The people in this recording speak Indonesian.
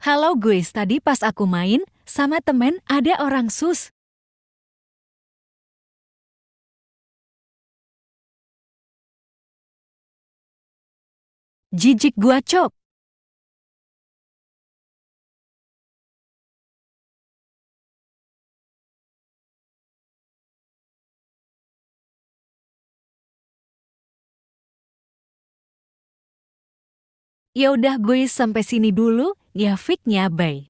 Halo guys, tadi pas aku main, sama temen ada orang sus. Jijik gua cok. yaudah guys, sampai sini dulu grafiknya baik.